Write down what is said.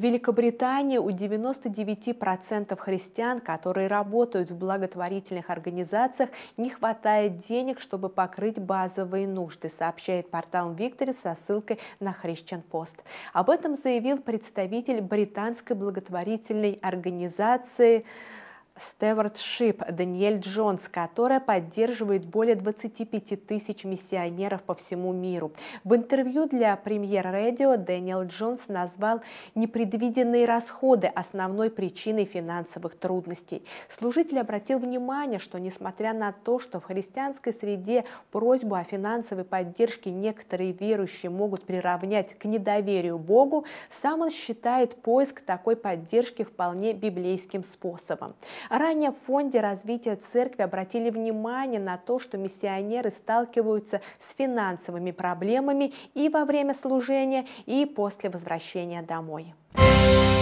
В Великобритании у 99% христиан, которые работают в благотворительных организациях, не хватает денег, чтобы покрыть базовые нужды, сообщает портал Виктори со ссылкой на Christian Post. Об этом заявил представитель британской благотворительной организации Стевардшип Даниэль Джонс, которая поддерживает более 25 тысяч миссионеров по всему миру. В интервью для премьер радио Даниэль Джонс назвал непредвиденные расходы основной причиной финансовых трудностей. Служитель обратил внимание, что несмотря на то, что в христианской среде просьбу о финансовой поддержке некоторые верующие могут приравнять к недоверию Богу, сам он считает поиск такой поддержки вполне библейским способом. Ранее в Фонде развития церкви обратили внимание на то, что миссионеры сталкиваются с финансовыми проблемами и во время служения, и после возвращения домой. Thank you.